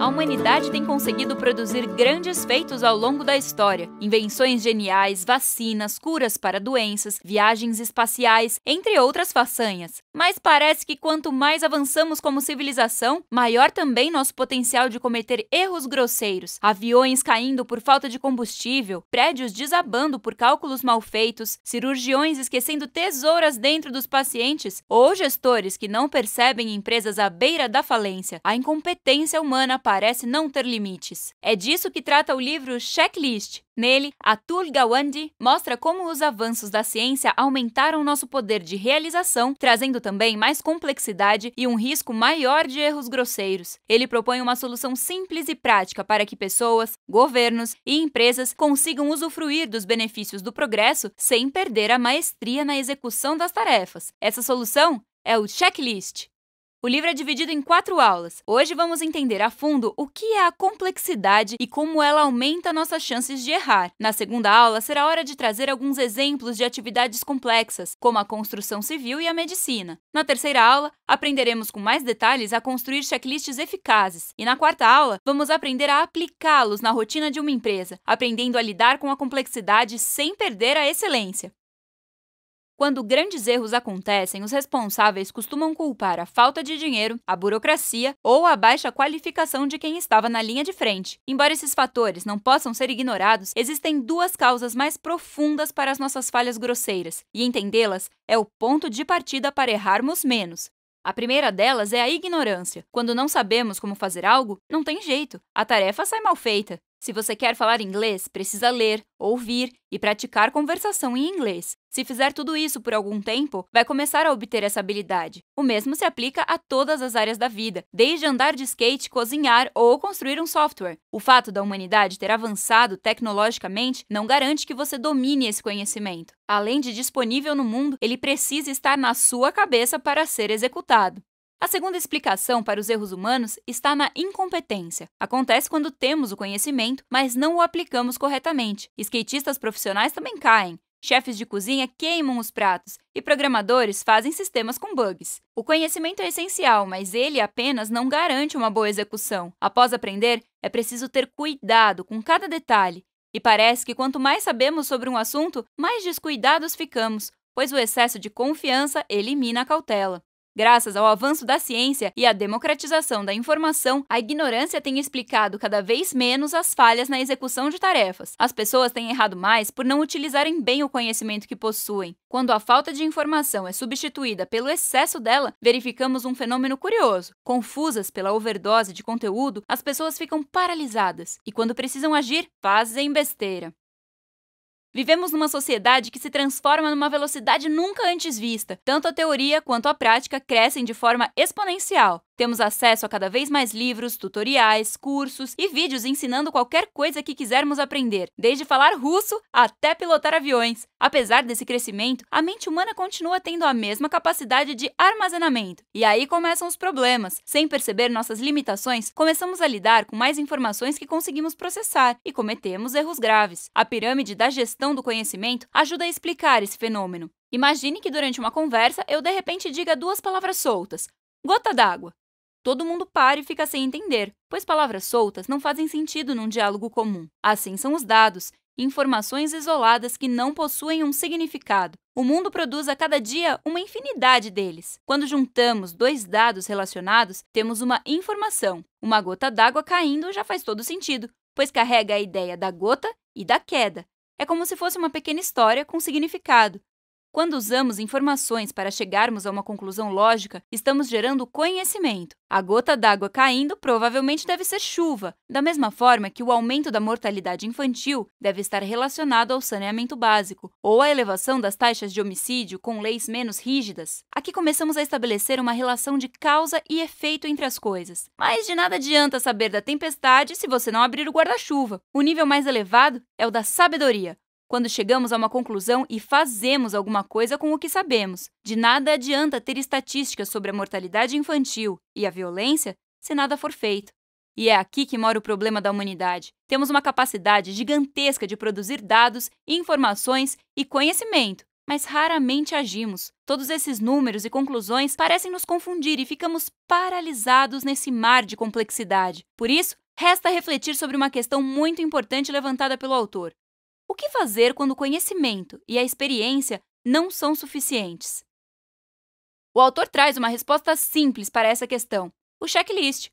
a humanidade tem conseguido produzir grandes feitos ao longo da história: invenções geniais, vacinas, curas para doenças, viagens espaciais, entre outras façanhas. Mas parece que quanto mais avançamos como civilização, maior também nosso potencial de cometer erros grosseiros: aviões caindo por falta de combustível, prédios desabando por cálculos mal feitos, cirurgiões esquecendo tesouras dentro dos pacientes ou gestores que não percebem empresas à beira da falência. A incompetência humana parece não ter limites. É disso que trata o livro Checklist. Nele, Atul Gawande mostra como os avanços da ciência aumentaram nosso poder de realização, trazendo também mais complexidade e um risco maior de erros grosseiros. Ele propõe uma solução simples e prática para que pessoas, governos e empresas consigam usufruir dos benefícios do progresso sem perder a maestria na execução das tarefas. Essa solução é o checklist. O livro é dividido em quatro aulas. Hoje vamos entender a fundo o que é a complexidade e como ela aumenta nossas chances de errar. Na segunda aula, será hora de trazer alguns exemplos de atividades complexas, como a construção civil e a medicina. Na terceira aula, aprenderemos com mais detalhes a construir checklists eficazes. E na quarta aula, vamos aprender a aplicá-los na rotina de uma empresa, aprendendo a lidar com a complexidade sem perder a excelência. Quando grandes erros acontecem, os responsáveis costumam culpar a falta de dinheiro, a burocracia ou a baixa qualificação de quem estava na linha de frente. Embora esses fatores não possam ser ignorados, existem duas causas mais profundas para as nossas falhas grosseiras, e entendê-las é o ponto de partida para errarmos menos. A primeira delas é a ignorância. Quando não sabemos como fazer algo, não tem jeito, a tarefa sai mal feita. Se você quer falar inglês, precisa ler, ouvir e praticar conversação em inglês. Se fizer tudo isso por algum tempo, vai começar a obter essa habilidade. O mesmo se aplica a todas as áreas da vida, desde andar de skate, cozinhar ou construir um software. O fato da humanidade ter avançado tecnologicamente não garante que você domine esse conhecimento. Além de disponível no mundo, ele precisa estar na sua cabeça para ser executado. A segunda explicação para os erros humanos está na incompetência. Acontece quando temos o conhecimento, mas não o aplicamos corretamente. Skatistas profissionais também caem. Chefes de cozinha queimam os pratos e programadores fazem sistemas com bugs. O conhecimento é essencial, mas ele apenas não garante uma boa execução. Após aprender, é preciso ter cuidado com cada detalhe. E parece que quanto mais sabemos sobre um assunto, mais descuidados ficamos, pois o excesso de confiança elimina a cautela. Graças ao avanço da ciência e à democratização da informação, a ignorância tem explicado cada vez menos as falhas na execução de tarefas. As pessoas têm errado mais por não utilizarem bem o conhecimento que possuem. Quando a falta de informação é substituída pelo excesso dela, verificamos um fenômeno curioso. Confusas pela overdose de conteúdo, as pessoas ficam paralisadas e, quando precisam agir, fazem besteira. Vivemos numa sociedade que se transforma numa velocidade nunca antes vista. Tanto a teoria quanto a prática crescem de forma exponencial. Temos acesso a cada vez mais livros, tutoriais, cursos e vídeos ensinando qualquer coisa que quisermos aprender, desde falar russo até pilotar aviões. Apesar desse crescimento, a mente humana continua tendo a mesma capacidade de armazenamento. E aí começam os problemas. Sem perceber nossas limitações, começamos a lidar com mais informações que conseguimos processar e cometemos erros graves. A pirâmide da gestão do conhecimento ajuda a explicar esse fenômeno. Imagine que durante uma conversa eu de repente diga duas palavras soltas: gota d'água Todo mundo para e fica sem entender, pois palavras soltas não fazem sentido num diálogo comum. Assim são os dados, informações isoladas que não possuem um significado. O mundo produz a cada dia uma infinidade deles. Quando juntamos dois dados relacionados, temos uma informação. Uma gota d'água caindo já faz todo sentido, pois carrega a ideia da gota e da queda. É como se fosse uma pequena história com significado, quando usamos informações para chegarmos a uma conclusão lógica, estamos gerando conhecimento. A gota d'água caindo provavelmente deve ser chuva, da mesma forma que o aumento da mortalidade infantil deve estar relacionado ao saneamento básico, ou à elevação das taxas de homicídio com leis menos rígidas. Aqui começamos a estabelecer uma relação de causa e efeito entre as coisas. Mas de nada adianta saber da tempestade se você não abrir o guarda-chuva. O nível mais elevado é o da sabedoria, quando chegamos a uma conclusão e fazemos alguma coisa com o que sabemos. De nada adianta ter estatísticas sobre a mortalidade infantil e a violência se nada for feito. E é aqui que mora o problema da humanidade. Temos uma capacidade gigantesca de produzir dados, informações e conhecimento, mas raramente agimos. Todos esses números e conclusões parecem nos confundir e ficamos paralisados nesse mar de complexidade. Por isso, resta refletir sobre uma questão muito importante levantada pelo autor: que fazer quando o conhecimento e a experiência não são suficientes? O autor traz uma resposta simples para essa questão: o checklist.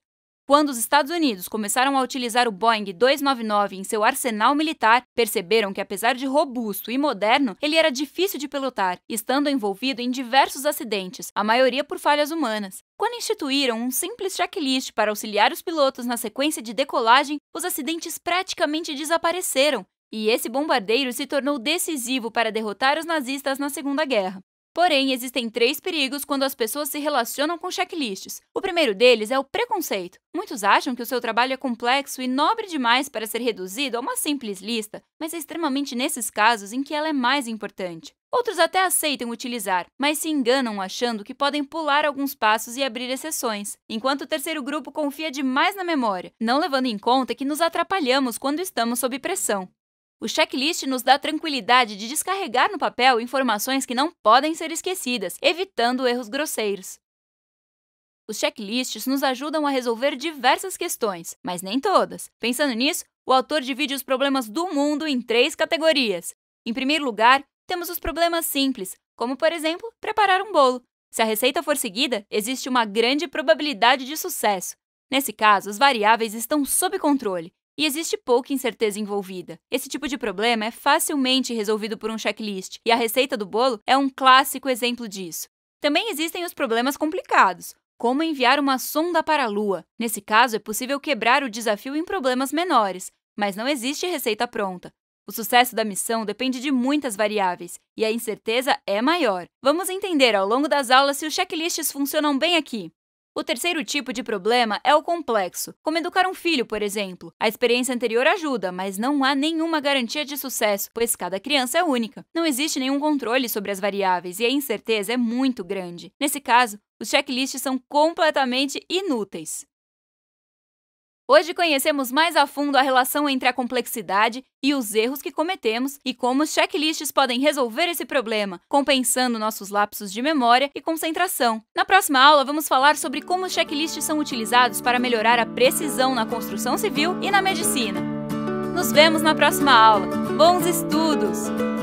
Quando os Estados Unidos começaram a utilizar o Boeing 299 em seu arsenal militar, perceberam que, apesar de robusto e moderno, ele era difícil de pilotar, estando envolvido em diversos acidentes, a maioria por falhas humanas. Quando instituíram um simples checklist para auxiliar os pilotos na sequência de decolagem, os acidentes praticamente desapareceram, e esse bombardeiro se tornou decisivo para derrotar os nazistas na Segunda Guerra. Porém, existem três perigos quando as pessoas se relacionam com checklists. O primeiro deles é o preconceito. Muitos acham que o seu trabalho é complexo e nobre demais para ser reduzido a uma simples lista, mas é extremamente nesses casos em que ela é mais importante. Outros até aceitam utilizar, mas se enganam achando que podem pular alguns passos e abrir exceções, enquanto o terceiro grupo confia demais na memória, não levando em conta que nos atrapalhamos quando estamos sob pressão. O checklist nos dá tranquilidade de descarregar no papel informações que não podem ser esquecidas, evitando erros grosseiros. Os checklists nos ajudam a resolver diversas questões, mas nem todas. Pensando nisso, o autor divide os problemas do mundo em três categorias. Em primeiro lugar, temos os problemas simples, como, por exemplo, preparar um bolo. Se a receita for seguida, existe uma grande probabilidade de sucesso. Nesse caso, as variáveis estão sob controle e existe pouca incerteza envolvida. Esse tipo de problema é facilmente resolvido por um checklist, e a receita do bolo é um clássico exemplo disso. Também existem os problemas complicados, como enviar uma sonda para a Lua. Nesse caso, é possível quebrar o desafio em problemas menores, mas não existe receita pronta. O sucesso da missão depende de muitas variáveis e a incerteza é maior. Vamos entender ao longo das aulas se os checklists funcionam bem aqui. O terceiro tipo de problema é o complexo, como educar um filho, por exemplo. A experiência anterior ajuda, mas não há nenhuma garantia de sucesso, pois cada criança é única. Não existe nenhum controle sobre as variáveis e a incerteza é muito grande. Nesse caso, os checklists são completamente inúteis. Hoje conhecemos mais a fundo a relação entre a complexidade e os erros que cometemos e como os checklists podem resolver esse problema, compensando nossos lapsos de memória e concentração. Na próxima aula, vamos falar sobre como os checklists são utilizados para melhorar a precisão na construção civil e na medicina. Nos vemos na próxima aula. Bons estudos!